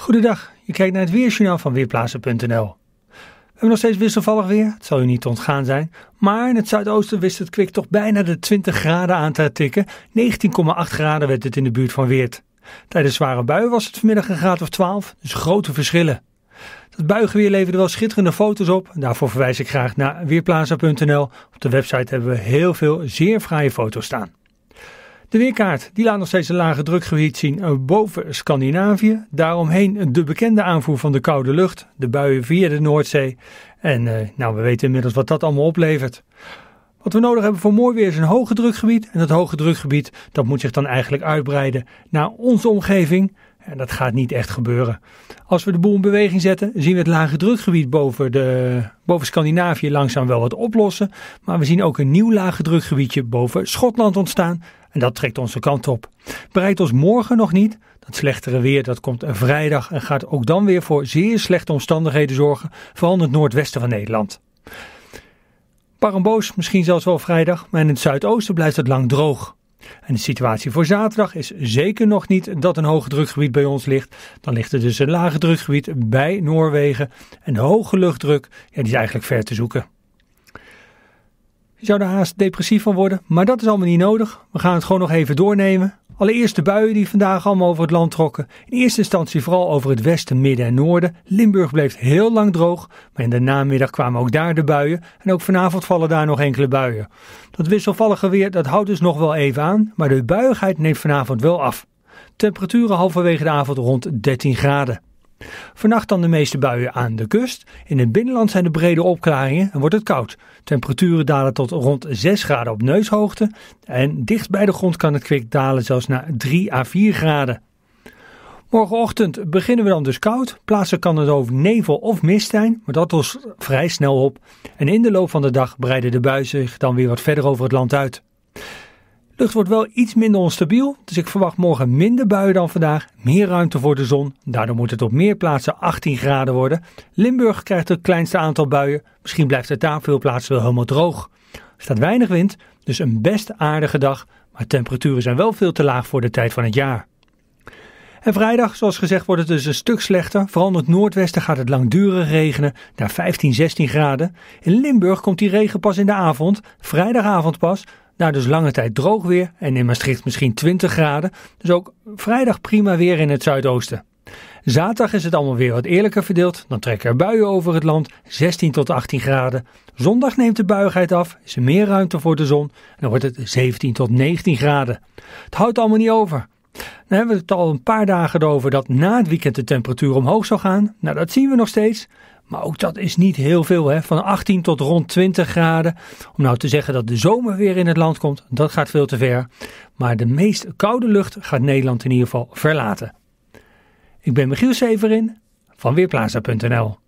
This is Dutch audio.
Goedendag, je kijkt naar het Weerjournaal van Weerplaatsen.nl. We hebben nog steeds wisselvallig weer, het zal u niet ontgaan zijn. Maar in het zuidoosten wist het kwik toch bijna de 20 graden aan te tikken. 19,8 graden werd het in de buurt van Weert. Tijdens zware buien was het vanmiddag een graad of 12, dus grote verschillen. Dat buigenweer leverde wel schitterende foto's op. Daarvoor verwijs ik graag naar Weerplaatsen.nl. Op de website hebben we heel veel zeer fraaie foto's staan. De weerkaart die laat nog steeds een lage drukgebied zien eh, boven Scandinavië. Daaromheen de bekende aanvoer van de koude lucht, de buien via de Noordzee. En eh, nou, we weten inmiddels wat dat allemaal oplevert. Wat we nodig hebben voor mooi weer is een hoge drukgebied. En dat hoge drukgebied dat moet zich dan eigenlijk uitbreiden naar onze omgeving. En dat gaat niet echt gebeuren. Als we de boel in beweging zetten, zien we het lage drukgebied boven, de, boven Scandinavië langzaam wel wat oplossen. Maar we zien ook een nieuw lage drukgebiedje boven Schotland ontstaan. En dat trekt onze kant op. Bereidt ons morgen nog niet. Dat slechtere weer dat komt een vrijdag en gaat ook dan weer voor zeer slechte omstandigheden zorgen. Vooral in het noordwesten van Nederland. Paramboos misschien zelfs wel vrijdag, maar in het zuidoosten blijft het lang droog. En de situatie voor zaterdag is zeker nog niet dat een drukgebied bij ons ligt. Dan ligt er dus een lage drukgebied bij Noorwegen. En de hoge luchtdruk, ja, die is eigenlijk ver te zoeken. Je zou daar haast depressief van worden, maar dat is allemaal niet nodig. We gaan het gewoon nog even doornemen. Allereerst de buien die vandaag allemaal over het land trokken. In eerste instantie vooral over het westen, midden en noorden. Limburg bleef heel lang droog, maar in de namiddag kwamen ook daar de buien. En ook vanavond vallen daar nog enkele buien. Dat wisselvallige weer dat houdt dus nog wel even aan, maar de buigheid neemt vanavond wel af. Temperaturen halverwege de avond rond 13 graden. Vannacht dan de meeste buien aan de kust. In het binnenland zijn de brede opklaringen en wordt het koud. Temperaturen dalen tot rond 6 graden op neushoogte. En dicht bij de grond kan het kwik dalen zelfs naar 3 à 4 graden. Morgenochtend beginnen we dan dus koud. Plaatsen kan het over nevel of mist zijn, maar dat lost vrij snel op. En in de loop van de dag breiden de buien zich dan weer wat verder over het land uit lucht wordt wel iets minder onstabiel, dus ik verwacht morgen minder buien dan vandaag, meer ruimte voor de zon. Daardoor moet het op meer plaatsen 18 graden worden. Limburg krijgt het kleinste aantal buien, misschien blijft het daar veel plaatsen wel helemaal droog. Er staat weinig wind, dus een best aardige dag, maar temperaturen zijn wel veel te laag voor de tijd van het jaar. En vrijdag, zoals gezegd, wordt het dus een stuk slechter. Vooral in het noordwesten gaat het langdurig regenen, naar 15, 16 graden. In Limburg komt die regen pas in de avond, vrijdagavond pas. Daar dus lange tijd droog weer en in Maastricht misschien 20 graden. Dus ook vrijdag prima weer in het zuidoosten. Zaterdag is het allemaal weer wat eerlijker verdeeld. Dan trekken er buien over het land, 16 tot 18 graden. Zondag neemt de buigheid af, is er meer ruimte voor de zon. En dan wordt het 17 tot 19 graden. Het houdt allemaal niet over. Dan hebben we het al een paar dagen over dat na het weekend de temperatuur omhoog zou gaan. Nou, dat zien we nog steeds. Maar ook dat is niet heel veel. Hè? Van 18 tot rond 20 graden. Om nou te zeggen dat de zomer weer in het land komt, dat gaat veel te ver. Maar de meest koude lucht gaat Nederland in ieder geval verlaten. Ik ben Michiel Severin van Weerplaza.nl